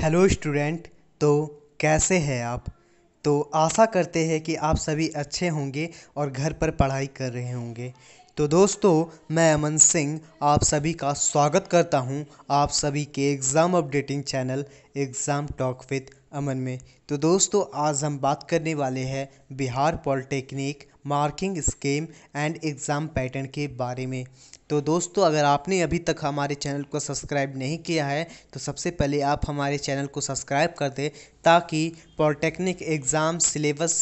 hello student तो कैसे हैं आप तो आशा करते हैं कि आप सभी अच्छे होंगे और घर पर पढ़ाई कर रहे होंगे तो दोस्तों मैं अमन सिंह आप सभी का स्वागत करता हूं आप सभी के exam updating channel exam talk with Aman में तो दोस्तों आज हम बात करने वाले हैं Bihar polytechnic marking scheme and exam pattern के बारे में तो दोस्तों अगर आपने अभी तक हमारे चैनल को सब्सक्राइब नहीं किया है तो सबसे पहले आप हमारे चैनल को सब्सक्राइब कर दें ताकि polytechnic exam syllabus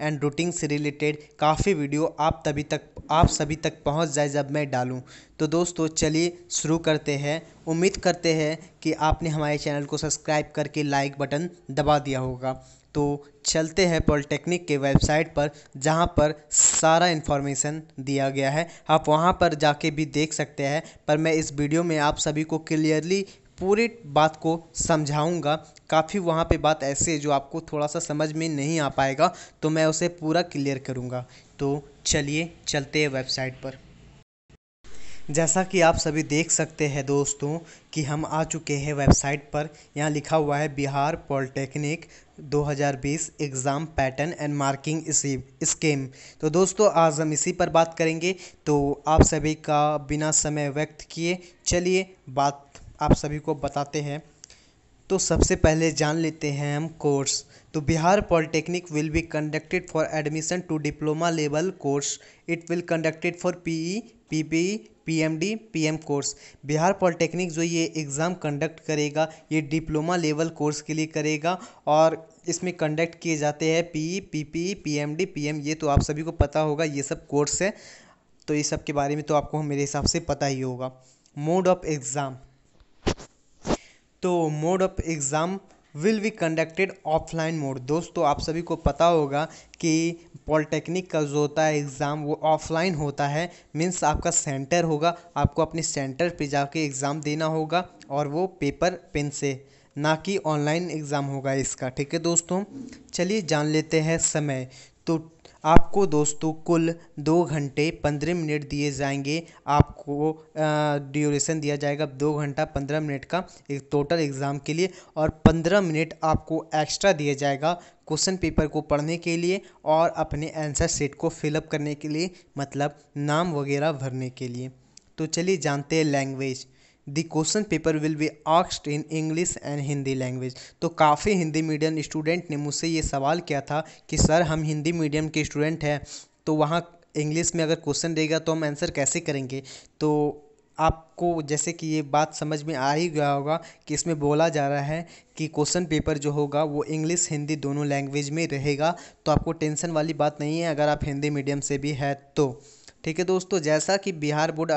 and routine से रिलेटेड काफ़ी वीडियो आप तभी तक आप सभी तक पहुंच जाए जब मैं डालूं तो दोस्तों चलिए शुरू करते हैं उम्मीद करते हैं कि आपने हमारे चैनल को सब्सक्राइब करके लाइक बटन दबा दिया होगा तो चलते हैं पॉलिटेक्निक के वेबसाइट पर जहाँ पर सारा इन्फॉर्मेशन दिया गया है आप वहाँ पर जाके भी देख सकते हैं पर मैं इस वीडियो में आप सभी को क्लियरली पूरी बात को समझाऊंगा काफ़ी वहाँ पे बात ऐसे है जो आपको थोड़ा सा समझ में नहीं आ पाएगा तो मैं उसे पूरा क्लियर करूँगा तो चलिए चलते हैं वेबसाइट पर जैसा कि आप सभी देख सकते हैं दोस्तों कि हम आ चुके हैं वेबसाइट पर यहाँ लिखा हुआ है Bihar polytechnic 2020 exam pattern and marking scheme तो दोस्तों आज हम इसी पर बात करेंगे तो आप सभी का बिना समय व्यक्त किए चलिए बात आप सभी को बताते हैं तो सबसे पहले जान लेते हैं हम कोर्स तो Bihar polytechnic will be conducted for admission to diploma level course it will conducted for PE P PMD PM course Bihar polytechnic जो ये एग्ज़ाम कंडक्ट करेगा ये डिप्लोमा लेवल कोर्स के लिए करेगा और इसमें कंडक्ट किए जाते हैं एम डी पीएमडी पीएम ये तो आप सभी को पता होगा ये सब कोर्स है तो ये सब के बारे में तो आपको मेरे हिसाब से पता ही होगा मोड ऑफ एग्ज़ाम तो mode of exam will be conducted offline mode दोस्तों आप सभी को पता होगा कि पॉलिटेक्निक का जो होता है एग्ज़ाम वो ऑफलाइन होता है मीन्स आपका सेंटर होगा आपको अपने सेंटर पे जाके एग्ज़ाम देना होगा और वो पेपर पेन से ना कि ऑनलाइन एग्ज़ाम होगा इसका ठीक है दोस्तों चलिए जान लेते हैं समय तो आपको दोस्तों कुल दो घंटे पंद्रह मिनट दिए जाएंगे आपको ड्यूरेशन दिया जाएगा दो घंटा पंद्रह मिनट का एक टोटल एग्ज़ाम के लिए और पंद्रह मिनट आपको एक्स्ट्रा दिया जाएगा क्वेश्चन पेपर को पढ़ने के लिए और अपने आंसर सेट को फिलअप करने के लिए मतलब नाम वगैरह भरने के लिए तो चलिए जानते हैं language the question paper will be आक्स्ड in English and Hindi language तो काफ़ी हिंदी मीडियम स्टूडेंट ने मुझसे ये सवाल किया था कि सर हम हिंदी मीडियम के स्टूडेंट हैं तो वहाँ इंग्लिश में अगर क्वेश्चन देगा तो हम आंसर कैसे करेंगे तो आपको जैसे कि ये बात समझ में आ ही गया होगा कि इसमें बोला जा रहा है कि क्वेश्चन पेपर जो होगा वो इंग्लिश हिंदी दोनों लैंग्वेज में रहेगा तो आपको टेंशन वाली बात नहीं है अगर आप हिंदी मीडियम से भी है तो ठीक है दोस्तों जैसा कि बिहार बोर्ड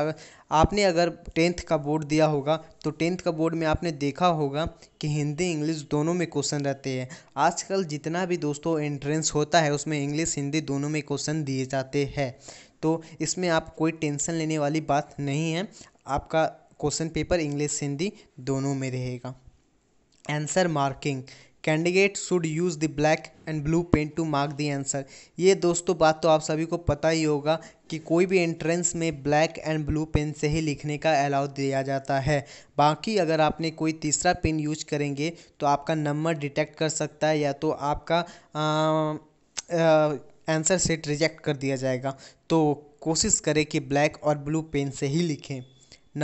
आपने अगर टेंथ का बोर्ड दिया होगा तो टेंथ का बोर्ड में आपने देखा होगा कि हिंदी इंग्लिश दोनों में क्वेश्चन रहते हैं आजकल जितना भी दोस्तों एंट्रेंस होता है उसमें इंग्लिश हिंदी दोनों में क्वेश्चन दिए जाते हैं तो इसमें आप कोई टेंशन लेने वाली बात नहीं है आपका क्वेश्चन पेपर इंग्लिश हिंदी दोनों में रहेगा answer marking candidate should use the black and blue pen to mark the answer ये दोस्तों बात तो आप सभी को पता ही होगा कि कोई भी एंट्रेंस में ब्लैक एंड ब्लू पेन से ही लिखने का अलाउ दिया जाता है बाकी अगर आपने कोई तीसरा पेन यूज करेंगे तो आपका नंबर डिटेक्ट कर सकता है या तो आपका आंसर सेट रिजेक्ट कर दिया जाएगा तो कोशिश करें कि ब्लैक और ब्लू पेन से ही लिखें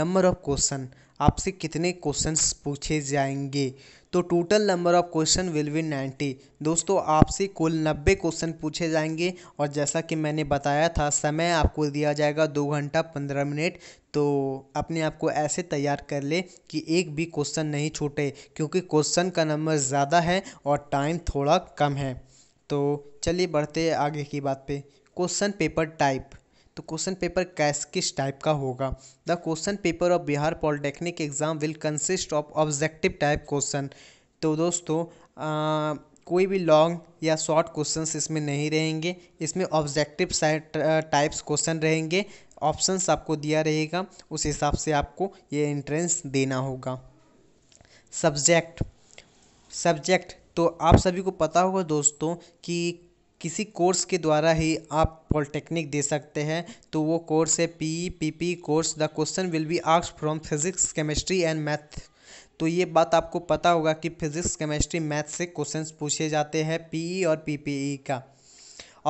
नंबर ऑफ क्वेश्चन आपसे कितने क्वेश्चंस पूछे जाएंगे तो total number of question will be ninety दोस्तों आपसे कुल नब्बे क्वेश्चन पूछे जाएंगे और जैसा कि मैंने बताया था समय आपको दिया जाएगा दो घंटा पंद्रह मिनट तो अपने आप को ऐसे तैयार कर ले कि एक भी क्वेश्चन नहीं छूटे क्योंकि क्वेश्चन का नंबर ज़्यादा है और टाइम थोड़ा कम है तो चलिए बढ़ते आगे की बात पे क्वेश्चन पेपर टाइप तो क्वेश्चन पेपर कैस किस टाइप का होगा the question paper of Bihar polytechnic exam will consist of objective type question तो दोस्तों आ, कोई भी लॉन्ग या शॉर्ट क्वेश्चंस इसमें नहीं रहेंगे इसमें ऑब्जेक्टिव टाइप्स क्वेश्चन रहेंगे ऑप्शंस आपको दिया रहेगा उस हिसाब से आपको ये एंट्रेंस देना होगा सब्जेक्ट सब्जेक्ट तो आप सभी को पता होगा दोस्तों कि किसी कोर्स के द्वारा ही आप पॉलिटेक्निक दे सकते हैं तो वो कोर्स है P P P course the question will be ask from physics chemistry and math तो ये बात आपको पता होगा कि फिजिक्स केमिस्ट्री मैथ से क्वेश्चंस पूछे जाते हैं पीई e और पीपीई e का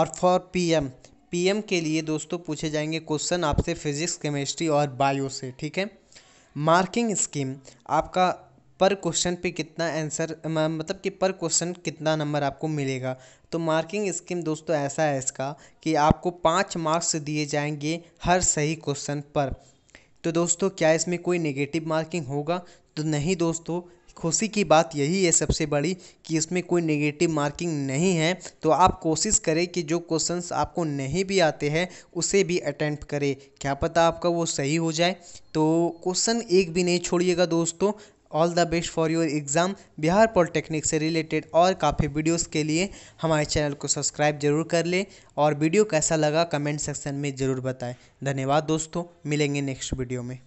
और फॉर पीएम पीएम के लिए दोस्तों पूछे जाएंगे क्वेश्चन आपसे फिजिक्स केमिस्ट्री और बायो से ठीक है मार्किंग स्कीम आपका पर क्वेश्चन पे कितना आंसर मतलब कि पर क्वेश्चन कितना नंबर आपको मिलेगा तो मार्किंग स्कीम दोस्तों ऐसा है इसका कि आपको पाँच मार्क्स दिए जाएंगे हर सही क्वेश्चन पर तो दोस्तों क्या इसमें कोई नेगेटिव मार्किंग होगा तो नहीं दोस्तों खुशी की बात यही है सबसे बड़ी कि इसमें कोई नेगेटिव मार्किंग नहीं है तो आप कोशिश करें कि जो क्वेश्चंस आपको नहीं भी आते हैं उसे भी अटेम्प्ट करें क्या पता आपका वो सही हो जाए तो क्वेश्चन एक भी नहीं छोड़िएगा दोस्तों all the best for your exam Bihar polytechnic से रिलेटेड और काफ़ी वीडियोस के लिए हमारे चैनल को सब्सक्राइब जरूर कर लें और वीडियो कैसा लगा कमेंट सेक्शन में ज़रूर बताएं धन्यवाद दोस्तों मिलेंगे नेक्स्ट वीडियो में